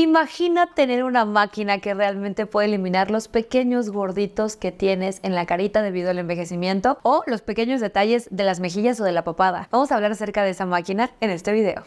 Imagina tener una máquina que realmente puede eliminar los pequeños gorditos que tienes en la carita debido al envejecimiento o los pequeños detalles de las mejillas o de la papada. Vamos a hablar acerca de esa máquina en este video.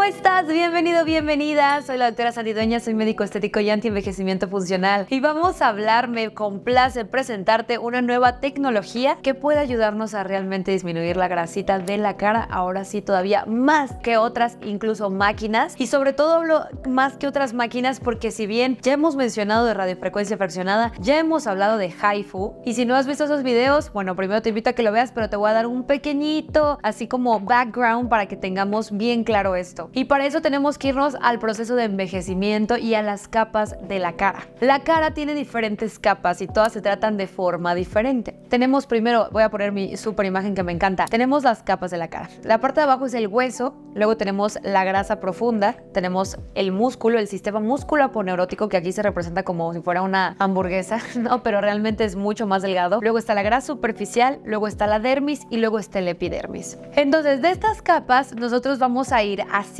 ¿Cómo estás? Bienvenido, bienvenida. Soy la doctora Santidueña, soy médico estético y anti-envejecimiento funcional. Y vamos a hablar, con complace presentarte una nueva tecnología que puede ayudarnos a realmente disminuir la grasita de la cara. Ahora sí, todavía más que otras, incluso máquinas. Y sobre todo hablo más que otras máquinas porque si bien ya hemos mencionado de radiofrecuencia fraccionada, ya hemos hablado de Haifu. Y si no has visto esos videos, bueno, primero te invito a que lo veas, pero te voy a dar un pequeñito, así como background para que tengamos bien claro esto. Y para eso tenemos que irnos al proceso de envejecimiento y a las capas de la cara. La cara tiene diferentes capas y todas se tratan de forma diferente. Tenemos primero, voy a poner mi super imagen que me encanta, tenemos las capas de la cara. La parte de abajo es el hueso, luego tenemos la grasa profunda, tenemos el músculo, el sistema músculo aponeurótico que aquí se representa como si fuera una hamburguesa, no, pero realmente es mucho más delgado. Luego está la grasa superficial, luego está la dermis y luego está el epidermis. Entonces de estas capas nosotros vamos a ir hacia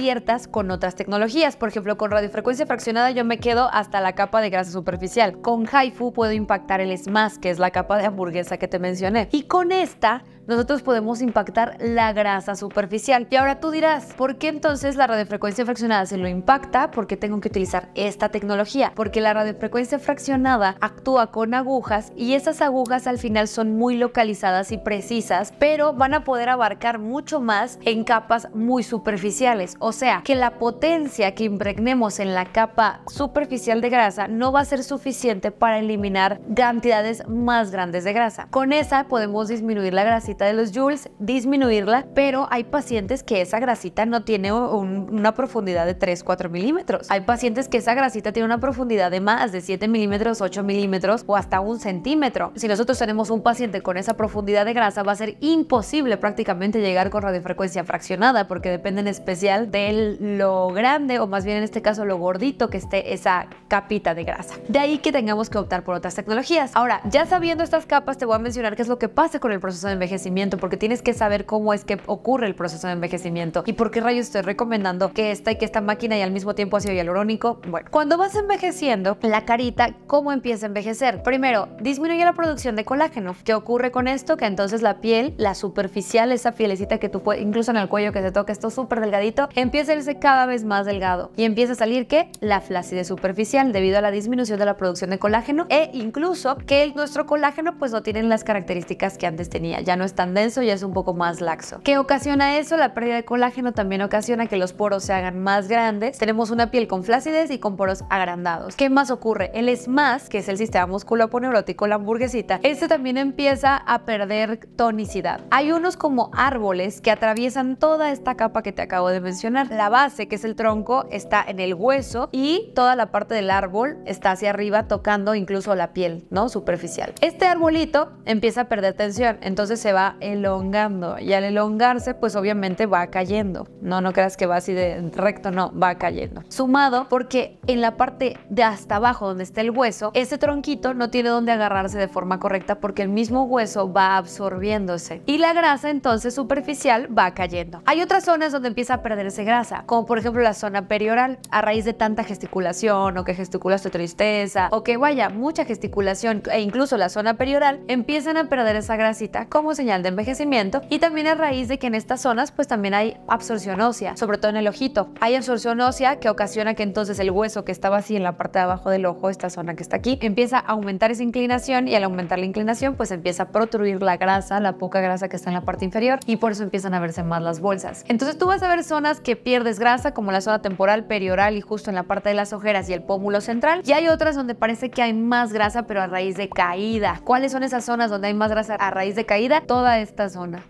con otras tecnologías. Por ejemplo, con radiofrecuencia fraccionada yo me quedo hasta la capa de grasa superficial. Con haifu puedo impactar el SMAS, que es la capa de hamburguesa que te mencioné. Y con esta nosotros podemos impactar la grasa superficial. Y ahora tú dirás, ¿por qué entonces la radiofrecuencia fraccionada se lo impacta? ¿Por qué tengo que utilizar esta tecnología? Porque la radiofrecuencia fraccionada actúa con agujas y esas agujas al final son muy localizadas y precisas, pero van a poder abarcar mucho más en capas muy superficiales. O sea, que la potencia que impregnemos en la capa superficial de grasa no va a ser suficiente para eliminar cantidades más grandes de grasa. Con esa podemos disminuir la grasa de los joules, disminuirla, pero hay pacientes que esa grasita no tiene una profundidad de 3-4 milímetros. Hay pacientes que esa grasita tiene una profundidad de más de 7 milímetros, 8 milímetros o hasta un centímetro. Si nosotros tenemos un paciente con esa profundidad de grasa, va a ser imposible prácticamente llegar con radiofrecuencia fraccionada porque depende en especial de lo grande o más bien en este caso lo gordito que esté esa capita de grasa. De ahí que tengamos que optar por otras tecnologías. Ahora, ya sabiendo estas capas, te voy a mencionar qué es lo que pasa con el proceso de envejecimiento porque tienes que saber cómo es que ocurre el proceso de envejecimiento y por qué rayos estoy recomendando que esta y que esta máquina y al mismo tiempo ácido hialurónico. Bueno, cuando vas envejeciendo, la carita, ¿cómo empieza a envejecer? Primero, disminuye la producción de colágeno. ¿Qué ocurre con esto? Que entonces la piel, la superficial, esa pielecita que tú puedes, incluso en el cuello que se toca, esto súper delgadito, empieza a irse cada vez más delgado y empieza a salir que la flacidez superficial debido a la disminución de la producción de colágeno e incluso que nuestro colágeno pues no tiene las características que antes tenía, ya no tan denso y es un poco más laxo. ¿Qué ocasiona eso? La pérdida de colágeno también ocasiona que los poros se hagan más grandes. Tenemos una piel con flácides y con poros agrandados. ¿Qué más ocurre? El SMAS, que es el sistema musculoponeurótico, la hamburguesita, este también empieza a perder tonicidad. Hay unos como árboles que atraviesan toda esta capa que te acabo de mencionar. La base, que es el tronco, está en el hueso y toda la parte del árbol está hacia arriba tocando incluso la piel, ¿no? Superficial. Este arbolito empieza a perder tensión, entonces se va elongando y al elongarse pues obviamente va cayendo. No, no creas que va así de recto, no, va cayendo. Sumado porque en la parte de hasta abajo donde está el hueso, ese tronquito no tiene donde agarrarse de forma correcta porque el mismo hueso va absorbiéndose y la grasa entonces superficial va cayendo. Hay otras zonas donde empieza a perderse grasa, como por ejemplo la zona perioral, a raíz de tanta gesticulación o que gesticulas tu tristeza o que vaya mucha gesticulación e incluso la zona perioral, empiezan a perder esa grasita como señal de envejecimiento y también a raíz de que en estas zonas pues también hay absorción ósea, sobre todo en el ojito. Hay absorción ósea que ocasiona que entonces el hueso que estaba así en la parte de abajo del ojo, esta zona que está aquí, empieza a aumentar esa inclinación y al aumentar la inclinación pues empieza a protruir la grasa, la poca grasa que está en la parte inferior y por eso empiezan a verse más las bolsas. Entonces tú vas a ver zonas que pierdes grasa como la zona temporal, perioral y justo en la parte de las ojeras y el pómulo central y hay otras donde parece que hay más grasa pero a raíz de caída. ¿Cuáles son esas zonas donde hay más grasa a raíz de caída? toda esta zona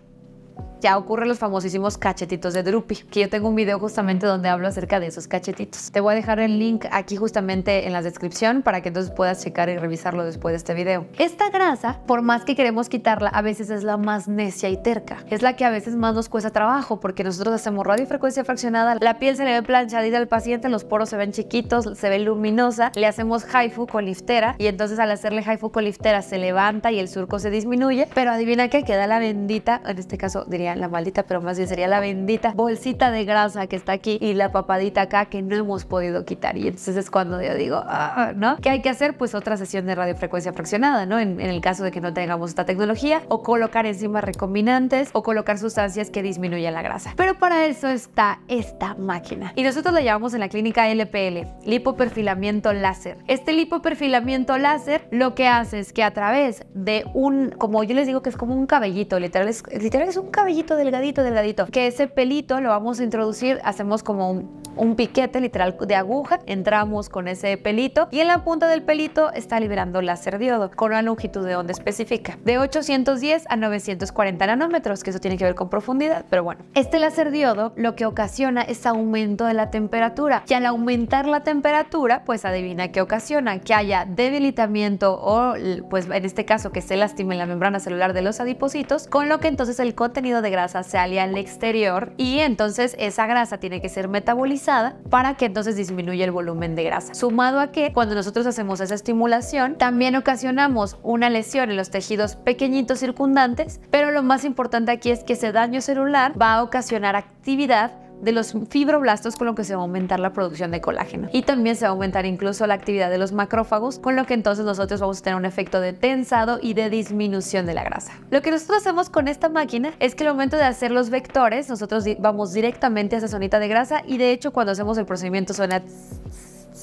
ya ocurren los famosísimos cachetitos de Drupi, que yo tengo un video justamente donde hablo acerca de esos cachetitos. Te voy a dejar el link aquí justamente en la descripción para que entonces puedas checar y revisarlo después de este video. Esta grasa, por más que queremos quitarla, a veces es la más necia y terca. Es la que a veces más nos cuesta trabajo porque nosotros hacemos radiofrecuencia fraccionada, la piel se le ve planchadita al paciente, los poros se ven chiquitos, se ve luminosa, le hacemos haifu con liftera y entonces al hacerle haifu con liftera se levanta y el surco se disminuye, pero adivina qué queda la bendita, en este caso diría la maldita, pero más bien sería la bendita bolsita de grasa que está aquí y la papadita acá que no hemos podido quitar. Y entonces es cuando yo digo, ah, ¿no? que hay que hacer? Pues otra sesión de radiofrecuencia fraccionada, ¿no? En, el caso de que no tengamos esta tecnología, o colocar enzimas recombinantes, o colocar sustancias que disminuyan la grasa. Pero para eso está esta máquina. Y nosotros la llamamos en la clínica LPL, lipoperfilamiento láser. Este lipoperfilamiento láser lo que hace es que a través de un, como yo les digo que es como un cabellito, literal es, literal es un cabellito delgadito, delgadito, Que ese pelito lo vamos a introducir, hacemos como un, piquete literal de aguja, entramos con ese pelito y en la punta del pelito está liberando láser diodo con una longitud de onda específica de 810 a 940 nanómetros, que eso tiene que ver con profundidad, pero bueno. Este láser diodo lo que ocasiona es aumento de la temperatura y al aumentar la temperatura, pues adivina que ocasiona, que haya debilitamiento o pues en este caso que se lastime la membrana celular de los adipositos con lo que entonces el contenido de grasa sale al exterior y entonces esa grasa tiene que ser metabolizada para que entonces disminuya el volumen de grasa. Sumado a que cuando nosotros hacemos esa estimulación, también ocasionamos una lesión en los tejidos pequeñitos circundantes, pero lo más importante aquí es que ese daño celular va a ocasionar actividad de los fibroblastos con lo que se va a aumentar la producción de colágeno. Y también se va a aumentar incluso la actividad de los macrófagos, con lo que entonces nosotros vamos a tener un efecto de tensado y de disminución de la grasa. Lo que nosotros hacemos con esta máquina es que al momento de hacer los vectores, nosotros vamos directamente a esa zonita de grasa y de hecho cuando hacemos el procedimiento suena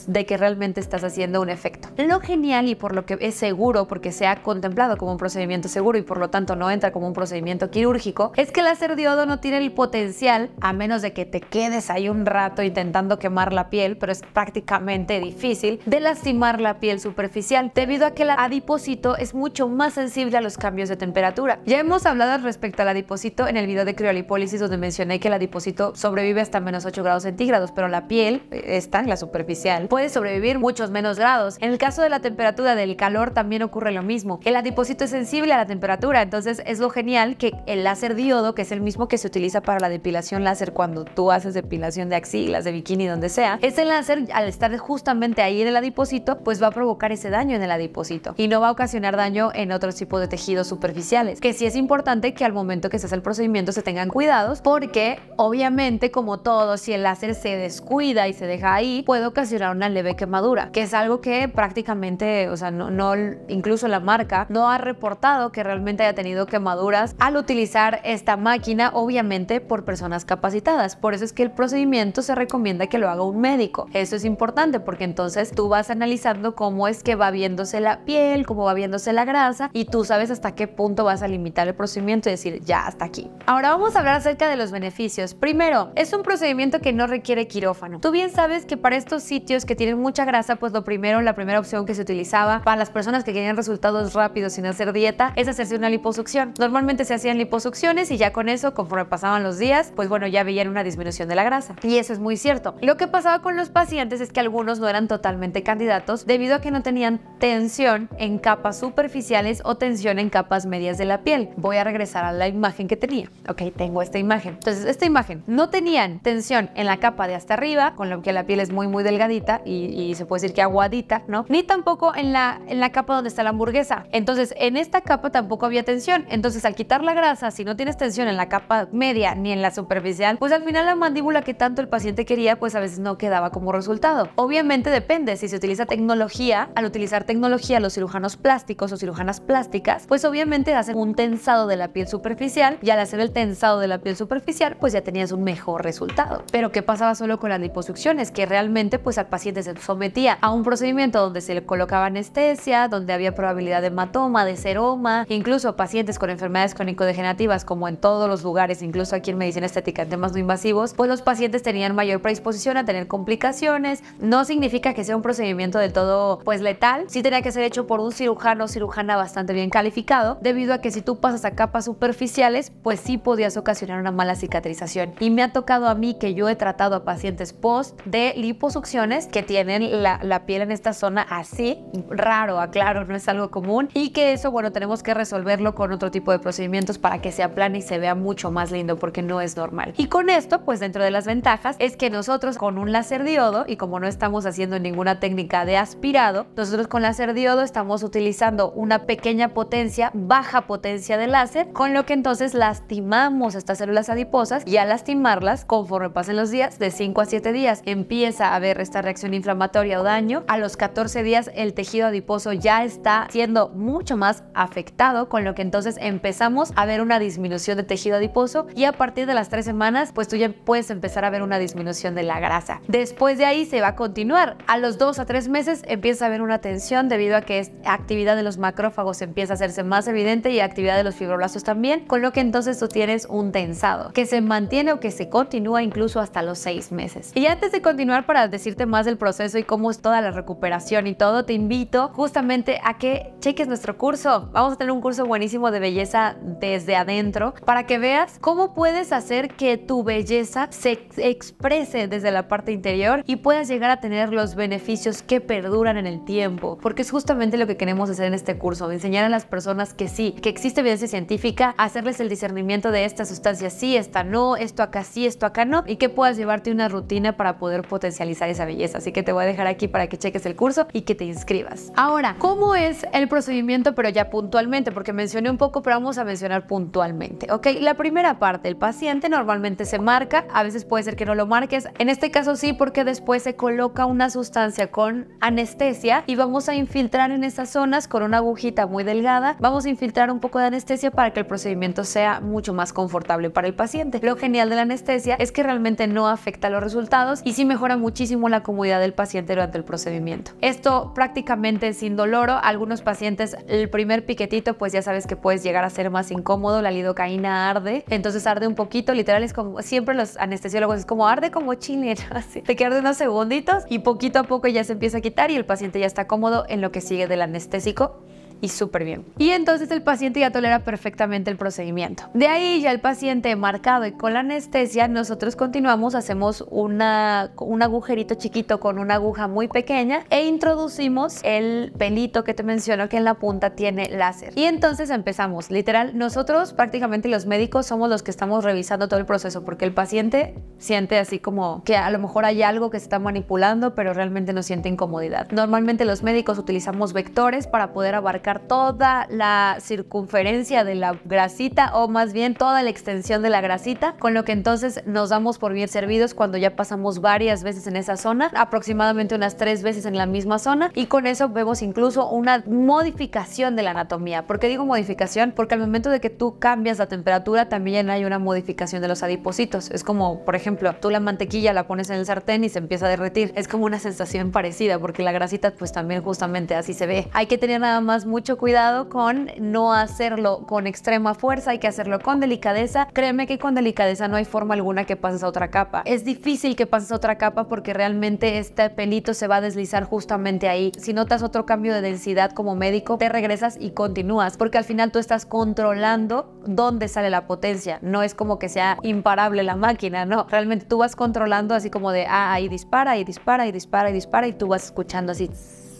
de que realmente estás haciendo un efecto. Lo genial y por lo que es seguro, porque se ha contemplado como un procedimiento seguro y por lo tanto no entra como un procedimiento quirúrgico, es que el láser diodo no tiene el potencial, a menos de que te quedes ahí un rato intentando quemar la piel, pero es prácticamente difícil, de lastimar la piel superficial, debido a que el adipocito es mucho más sensible a los cambios de temperatura. Ya hemos hablado respecto al adipocito en el video de criolipólisis donde mencioné que el adipocito sobrevive hasta menos 8 grados centígrados, pero la piel, eh, está en la superficial, puede sobrevivir muchos menos grados. En el caso de la temperatura del calor también ocurre lo mismo. El adipocito es sensible a la temperatura, entonces es lo genial que el láser diodo, que es el mismo que se utiliza para la depilación láser cuando tú haces depilación de axilas, de bikini, donde sea, ese láser al estar justamente ahí en el adipocito, pues va a provocar ese daño en el adipocito y no va a ocasionar daño en otro tipo de tejidos superficiales, que sí es importante que al momento que se hace el procedimiento se tengan cuidados porque obviamente como todo, si el láser se descuida y se deja ahí, puede ocasionar una leve quemadura, que es algo que prácticamente, o sea, no, no incluso la marca no ha reportado que realmente haya tenido quemaduras al utilizar esta máquina, obviamente por personas capacitadas. Por eso es que el procedimiento se recomienda que lo haga un médico. Eso es importante porque entonces tú vas analizando cómo es que va viéndose la piel, cómo va viéndose la grasa y tú sabes hasta qué punto vas a limitar el procedimiento y decir ya hasta aquí. Ahora vamos a hablar acerca de los beneficios. Primero, es un procedimiento que no requiere quirófano. Tú bien sabes que para estos sitios que tienen mucha grasa, pues lo primero, la primera opción que se utilizaba para las personas que querían resultados rápidos sin hacer dieta es hacerse una liposucción. Normalmente se hacían liposucciones y ya con eso, conforme pasaban los días, pues bueno, ya veían una disminución de la grasa. Y eso es muy cierto. Lo que pasaba con los pacientes es que algunos no eran totalmente candidatos debido a que no tenían tensión en capas superficiales o tensión en capas medias de la piel. Voy a regresar a la imagen que tenía. Ok, tengo esta imagen. Entonces, esta imagen no tenían tensión en la capa de hasta arriba, con lo que la piel es muy, muy delgadita, y, se puede decir que aguadita, ¿no? Ni tampoco en la, en la capa donde está la hamburguesa. Entonces, en esta capa tampoco había tensión. Entonces, al quitar la grasa, si no tienes tensión en la capa media ni en la superficial, pues al final la mandíbula que tanto el paciente quería, pues a veces no quedaba como resultado. Obviamente depende, si se utiliza tecnología, al utilizar tecnología los cirujanos plásticos o cirujanas plásticas, pues obviamente hacen un tensado de la piel superficial y al hacer el tensado de la piel superficial, pues ya tenías un mejor resultado. Pero ¿qué pasaba solo con las liposucciones? Que realmente pues al paciente se sometía a un procedimiento donde se le colocaba anestesia, donde había probabilidad de hematoma, de seroma, incluso pacientes con enfermedades crónico-degenerativas, como en todos los lugares, incluso aquí en medicina estética, en temas no invasivos, pues los pacientes tenían mayor predisposición a tener complicaciones. No significa que sea un procedimiento del todo, pues letal, sí tenía que ser hecho por un cirujano o cirujana bastante bien calificado, debido a que si tú pasas a capas superficiales, pues sí podías ocasionar una mala cicatrización. Y me ha tocado a mí que yo he tratado a pacientes post de liposucciones que tienen la, piel en esta zona así, raro, aclaro, no es algo común, y que eso, bueno, tenemos que resolverlo con otro tipo de procedimientos para que se aplane y se vea mucho más lindo porque no es normal. Y con esto, pues dentro de las ventajas es que nosotros con un láser diodo, y como no estamos haciendo ninguna técnica de aspirado, nosotros con láser diodo estamos utilizando una pequeña potencia, baja potencia de láser, con lo que entonces lastimamos estas células adiposas y al lastimarlas, conforme pasen los días, de 5 a 7 días, empieza a haber esta reacción inflamatoria o daño, a los 14 días el tejido adiposo ya está siendo mucho más afectado, con lo que entonces empezamos a ver una disminución de tejido adiposo y a partir de las 3 semanas pues tú ya puedes empezar a ver una disminución de la grasa. Después de ahí se va a continuar. A los 2 a 3 meses empieza a haber una tensión debido a que actividad de los macrófagos empieza a hacerse más evidente y actividad de los fibroblastos también, con lo que entonces tú tienes un tensado que se mantiene o que se continúa incluso hasta los 6 meses. Y antes de continuar para decirte más del proceso y cómo es toda la recuperación y todo, te invito justamente a que cheques nuestro curso. Vamos a tener un curso buenísimo de belleza desde adentro para que veas cómo puedes hacer que tu belleza se exprese desde la parte interior y puedas llegar a tener los beneficios que perduran en el tiempo, porque es justamente lo que queremos hacer en este curso, enseñar a las personas que sí, que existe evidencia científica, hacerles el discernimiento de esta sustancia sí, esta no, esto acá sí, esto acá no, y que puedas llevarte una rutina para poder potencializar esa belleza que te voy a dejar aquí para que cheques el curso y que te inscribas. Ahora, ¿cómo es el procedimiento pero ya puntualmente? Porque mencioné un poco, pero vamos a mencionar puntualmente, ¿ok? La primera parte, el paciente normalmente se marca, a veces puede ser que no lo marques, en este caso sí porque después se coloca una sustancia con anestesia y vamos a infiltrar en esas zonas con una agujita muy delgada, vamos a infiltrar un poco de anestesia para que el procedimiento sea mucho más confortable para el paciente. Lo genial de la anestesia es que realmente no afecta los resultados y sí mejora muchísimo la comodidad del paciente durante el procedimiento. Esto prácticamente sin dolor. Algunos pacientes, el primer piquetito, pues ya sabes que puedes llegar a ser más incómodo. La lidocaína arde, entonces arde un poquito. Literal, es como siempre los anestesiólogos, es como arde como chile, así. Te quedan unos segunditos y poquito a poco ya se empieza a quitar y el paciente ya está cómodo en lo que sigue del anestésico y súper bien. Y entonces el paciente ya tolera perfectamente el procedimiento. De ahí ya el paciente marcado y con la anestesia, nosotros continuamos, hacemos una, un agujerito chiquito con una aguja muy pequeña e introducimos el pelito que te menciono que en la punta tiene láser. Y entonces empezamos, literal, nosotros prácticamente los médicos somos los que estamos revisando todo el proceso porque el paciente siente así como que a lo mejor hay algo que se está manipulando, pero realmente no siente incomodidad. Normalmente los médicos utilizamos vectores para poder abarcar toda la circunferencia de la grasita o más bien toda la extensión de la grasita, con lo que entonces nos damos por bien servidos cuando ya pasamos varias veces en esa zona, aproximadamente unas tres veces en la misma zona y con eso vemos incluso una modificación de la anatomía. ¿Por qué digo modificación? Porque al momento de que tú cambias la temperatura también hay una modificación de los adipositos, Es como, por ejemplo, tú la mantequilla la pones en el sartén y se empieza a derretir. Es como una sensación parecida porque la grasita pues también justamente así se ve. Hay que tener nada más muy mucho cuidado con no hacerlo con extrema fuerza, hay que hacerlo con delicadeza. Créeme que con delicadeza no hay forma alguna que pases a otra capa. Es difícil que pases a otra capa porque realmente este pelito se va a deslizar justamente ahí. Si notas otro cambio de densidad como médico, te regresas y continúas porque al final tú estás controlando dónde sale la potencia. No es como que sea imparable la máquina, no. Realmente tú vas controlando así como de, ah, ahí dispara, y dispara, y dispara, y dispara y tú vas escuchando así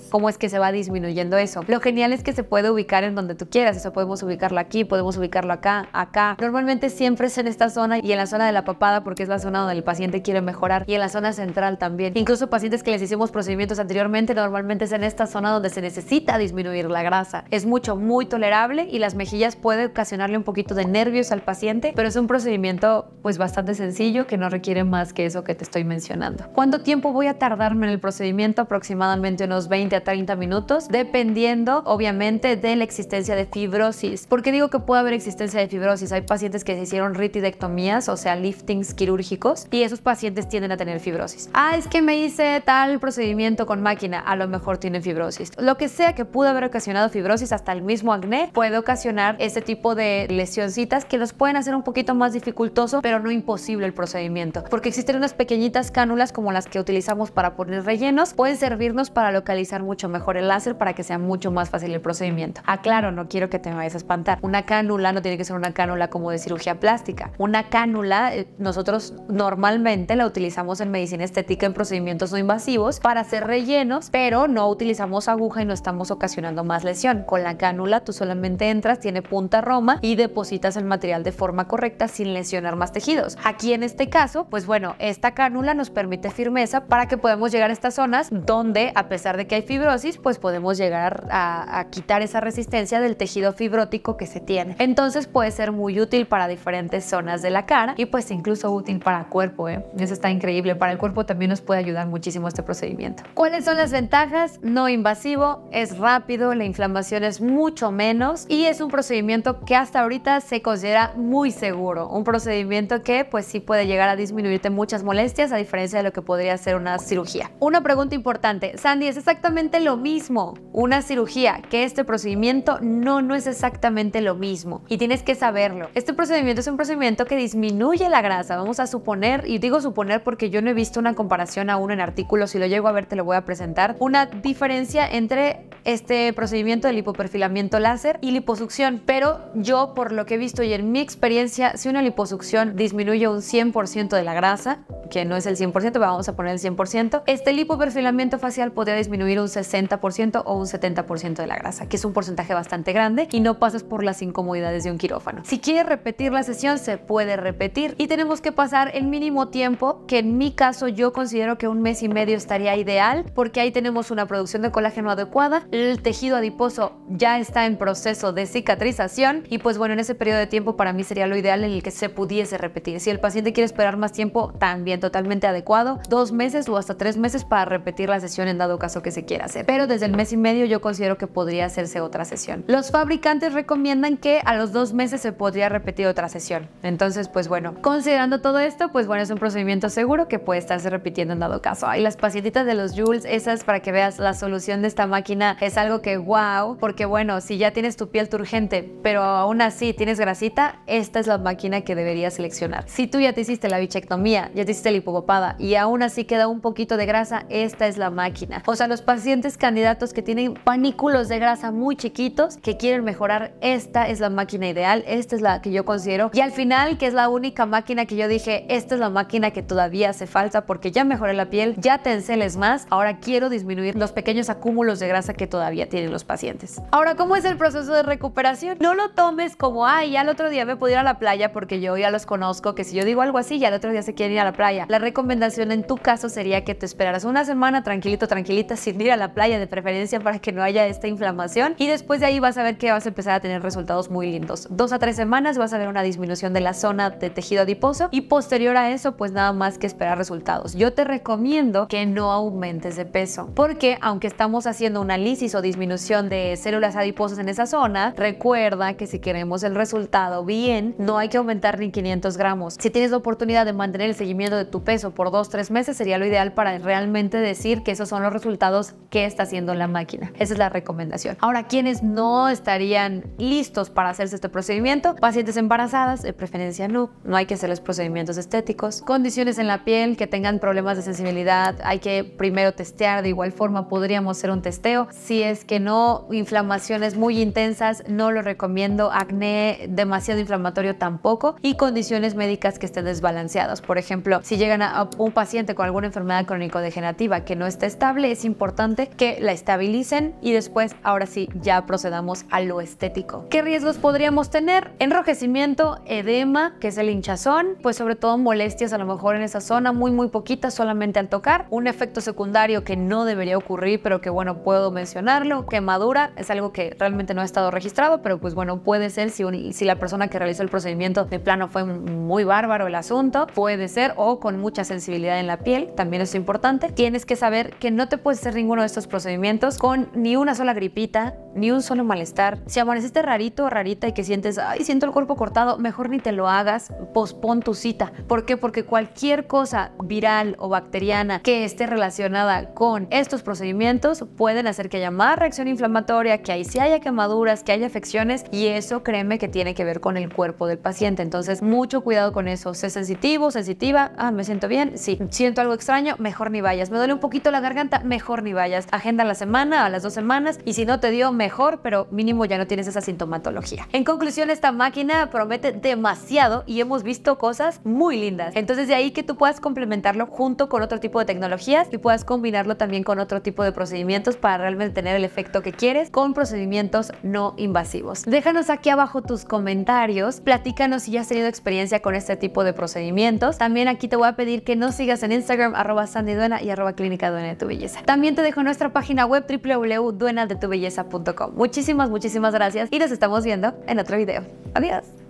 cómo es que se va disminuyendo eso. Lo genial es que se puede ubicar en donde tú quieras, eso podemos ubicarlo aquí, podemos ubicarlo acá, acá. Normalmente siempre es en esta zona y en la zona de la papada porque es la zona donde el paciente quiere mejorar y en la zona central también. Incluso pacientes que les hicimos procedimientos anteriormente normalmente es en esta zona donde se necesita disminuir la grasa. Es mucho, muy tolerable y las mejillas puede ocasionarle un poquito de nervios al paciente, pero es un procedimiento pues bastante sencillo que no requiere más que eso que te estoy mencionando. ¿Cuánto tiempo voy a tardarme en el procedimiento? Aproximadamente unos 20 a 30 minutos, dependiendo obviamente de la existencia de fibrosis. ¿Por qué digo que puede haber existencia de fibrosis? Hay pacientes que se hicieron ritidectomías, o sea, liftings quirúrgicos, y esos pacientes tienden a tener fibrosis. Ah, es que me hice tal procedimiento con máquina, a lo mejor tienen fibrosis. Lo que sea que pudo haber ocasionado fibrosis, hasta el mismo acné, puede ocasionar este tipo de lesioncitas que los pueden hacer un poquito más dificultoso, pero no imposible el procedimiento, porque existen unas pequeñitas cánulas como las que utilizamos para poner rellenos, pueden servirnos para localizar mucho mejor el láser para que sea mucho más fácil el procedimiento. Aclaro, no quiero que te vayas a espantar. Una cánula no tiene que ser una cánula como de cirugía plástica. Una cánula eh, nosotros normalmente la utilizamos en medicina estética en procedimientos no invasivos para hacer rellenos, pero no utilizamos aguja y no estamos ocasionando más lesión. Con la cánula tú solamente entras, tiene punta roma y depositas el material de forma correcta sin lesionar más tejido Aquí en este caso, pues bueno, esta cánula nos permite firmeza para que podamos llegar a estas zonas donde, a pesar de que hay fibrosis, pues podemos llegar a, quitar esa resistencia del tejido fibrótico que se tiene. Entonces puede ser muy útil para diferentes zonas de la cara y pues incluso útil para el cuerpo, ¿eh? Eso está increíble. Para el cuerpo también nos puede ayudar muchísimo este procedimiento. ¿Cuáles son las ventajas? No invasivo, es rápido, la inflamación es mucho menos y es un procedimiento que hasta ahorita se considera muy seguro. Un procedimiento que pues sí puede llegar a disminuirte muchas molestias a diferencia de lo que podría ser una cirugía. Una pregunta importante, Sandy, es exactamente lo mismo una cirugía que este procedimiento? No, no es exactamente lo mismo y tienes que saberlo. Este procedimiento es un procedimiento que disminuye la grasa, vamos a suponer, y digo suponer porque yo no he visto una comparación aún en artículos, si lo llego a ver te lo voy a presentar, una diferencia entre este procedimiento del hipoperfilamiento láser y liposucción, pero yo por lo que he visto y en mi experiencia, si una liposucción disminuye un 100% de la grasa, que no es el 100%, pero vamos a poner el 100%. Este lipoperfilamiento facial podría disminuir un 60% o un 70% de la grasa, que es un porcentaje bastante grande y no pases por las incomodidades de un quirófano. Si quieres repetir la sesión, se puede repetir y tenemos que pasar el mínimo tiempo, que en mi caso yo considero que un mes y medio estaría ideal, porque ahí tenemos una producción de colágeno adecuada, el tejido adiposo ya está en proceso de cicatrización y pues bueno, en ese periodo de tiempo para mí sería lo ideal en el que se pudiese repetir repetir. Si el paciente quiere esperar más tiempo, también totalmente adecuado, dos meses o hasta tres meses para repetir la sesión en dado caso que se quiera hacer. Pero desde el mes y medio yo considero que podría hacerse otra sesión. Los fabricantes recomiendan que a los dos meses se podría repetir otra sesión. Entonces, pues bueno, considerando todo esto, pues bueno, es un procedimiento seguro que puede estarse repitiendo en dado caso. Y las pacientitas de los Jules, esas para que veas la solución de esta máquina, es algo que wow, porque bueno, si ya tienes tu piel turgente, pero aún así tienes grasita, esta es la máquina que deberías seleccionar si tú ya te hiciste la bichectomía, ya te hiciste la hipogopada y aún así queda un poquito de grasa, esta es la máquina. O sea, los pacientes candidatos que tienen panículos de grasa muy chiquitos, que quieren mejorar, esta es la máquina ideal, esta es la que yo considero. Y al final, que es la única máquina que yo dije, esta es la máquina que todavía hace falta porque ya mejoré la piel, ya te enceles más, ahora quiero disminuir los pequeños acúmulos de grasa que todavía tienen los pacientes. Ahora, ¿cómo es el proceso de recuperación? No lo tomes como, ay, ya el otro día me pude ir a la playa porque yo ya los conozco que si yo digo algo así, ya el otro día se quieren ir a la playa. La recomendación en tu caso sería que te esperaras una semana tranquilito, tranquilita, sin ir a la playa de preferencia para que no haya esta inflamación. Y después de ahí vas a ver que vas a empezar a tener resultados muy lindos. Dos a tres semanas vas a ver una disminución de la zona de tejido adiposo y posterior a eso, pues nada más que esperar resultados. Yo te recomiendo que no aumentes de peso porque aunque estamos haciendo una lisis o disminución de células adiposas en esa zona, recuerda que si queremos el resultado bien, no hay que aumentar ni 500 gramos. Si tienes la oportunidad de mantener el seguimiento de tu peso por 2-3 meses, sería lo ideal para realmente decir que esos son los resultados que está haciendo la máquina. Esa es la recomendación. Ahora, quienes no estarían listos para hacerse este procedimiento? Pacientes embarazadas, de preferencia no, no hay que hacer los procedimientos estéticos. Condiciones en la piel que tengan problemas de sensibilidad, hay que primero testear, de igual forma podríamos hacer un testeo. Si es que no, inflamaciones muy intensas, no lo recomiendo, acné demasiado inflamatorio tampoco y condiciones médicas que estén desbalanceadas. Por ejemplo, si llegan a un paciente con alguna enfermedad crónico-degenerativa que no está estable, es importante que la estabilicen y después, ahora sí, ya procedamos a lo estético. ¿Qué riesgos podríamos tener? Enrojecimiento, edema, que es el hinchazón, pues sobre todo molestias a lo mejor en esa zona, muy muy poquitas solamente al tocar, un efecto secundario que no debería ocurrir, pero que bueno, puedo mencionarlo, quemadura, es algo que realmente no ha estado registrado, pero pues bueno, puede ser si, si la persona que realizó el procedimiento de plano fue un muy bárbaro el asunto, puede ser, o con mucha sensibilidad en la piel, también es importante. Tienes que saber que no te puedes hacer ninguno de estos procedimientos con ni una sola gripita, ni un solo malestar. Si amaneciste rarito o rarita y que sientes, ay, siento el cuerpo cortado, mejor ni te lo hagas, pospon tu cita. ¿Por qué? Porque cualquier cosa viral o bacteriana que esté relacionada con estos procedimientos pueden hacer que haya más reacción inflamatoria, que ahí sí haya quemaduras, que haya afecciones y eso créeme que tiene que ver con el cuerpo del paciente. Entonces, mucho cuidado con eso. Sé sensitivo, sensitiva. Ah, me siento bien. Sí, siento algo extraño, mejor ni vayas. Me duele un poquito la garganta, mejor ni vayas. Agenda la semana, a las dos semanas y si no te dio, mejor pero mínimo ya no tienes esa sintomatología. En conclusión, esta máquina promete demasiado y hemos visto cosas muy lindas. Entonces de ahí que tú puedas complementarlo junto con otro tipo de tecnologías y puedas combinarlo también con otro tipo de procedimientos para realmente tener el efecto que quieres con procedimientos no invasivos. Déjanos aquí abajo tus comentarios, platícanos si ya has tenido experiencia con este tipo de procedimientos. También aquí te voy a pedir que nos sigas en Instagram arroba sandyduena y arroba clínica duena de tu belleza. También te dejo nuestra página web www.duenadetubelleza.com Muchísimas, muchísimas gracias y nos estamos viendo en otro video. Adiós.